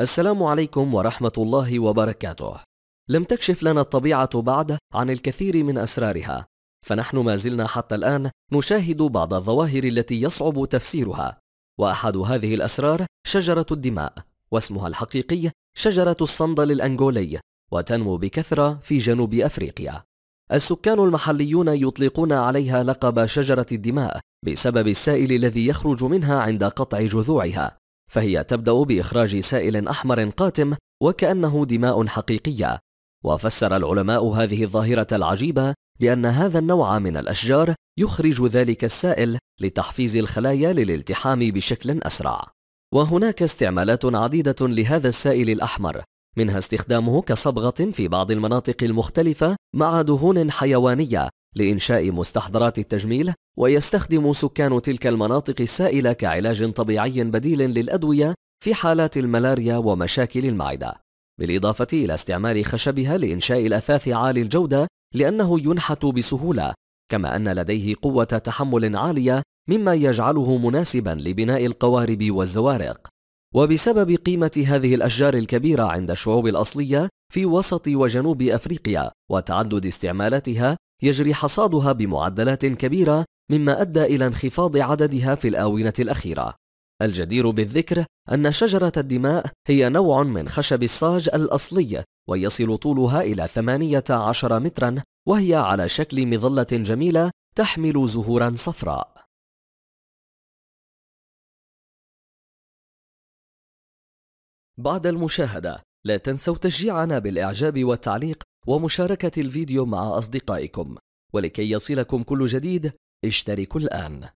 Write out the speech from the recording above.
السلام عليكم ورحمة الله وبركاته. لم تكشف لنا الطبيعة بعد عن الكثير من أسرارها، فنحن ما زلنا حتى الآن نشاهد بعض الظواهر التي يصعب تفسيرها، وأحد هذه الأسرار شجرة الدماء، واسمها الحقيقي شجرة الصندل الأنغولي، وتنمو بكثرة في جنوب أفريقيا. السكان المحليون يطلقون عليها لقب شجرة الدماء بسبب السائل الذي يخرج منها عند قطع جذوعها فهي تبدأ بإخراج سائل أحمر قاتم وكأنه دماء حقيقية وفسر العلماء هذه الظاهرة العجيبة بأن هذا النوع من الأشجار يخرج ذلك السائل لتحفيز الخلايا للالتحام بشكل أسرع وهناك استعمالات عديدة لهذا السائل الأحمر منها استخدامه كصبغة في بعض المناطق المختلفة مع دهون حيوانية لإنشاء مستحضرات التجميل ويستخدم سكان تلك المناطق السائلة كعلاج طبيعي بديل للأدوية في حالات الملاريا ومشاكل المعدة بالإضافة إلى استعمال خشبها لإنشاء الأثاث عالي الجودة لأنه ينحت بسهولة كما أن لديه قوة تحمل عالية مما يجعله مناسبا لبناء القوارب والزوارق وبسبب قيمة هذه الأشجار الكبيرة عند الشعوب الأصلية في وسط وجنوب أفريقيا وتعدد استعمالاتها يجري حصادها بمعدلات كبيرة مما أدى إلى انخفاض عددها في الآونة الأخيرة. الجدير بالذكر أن شجرة الدماء هي نوع من خشب الصاج الأصلي ويصل طولها إلى 18 مترا وهي على شكل مظلة جميلة تحمل زهورا صفراء. بعد المشاهدة لا تنسوا تشجيعنا بالإعجاب والتعليق ومشاركة الفيديو مع أصدقائكم ولكي يصلكم كل جديد اشتركوا الآن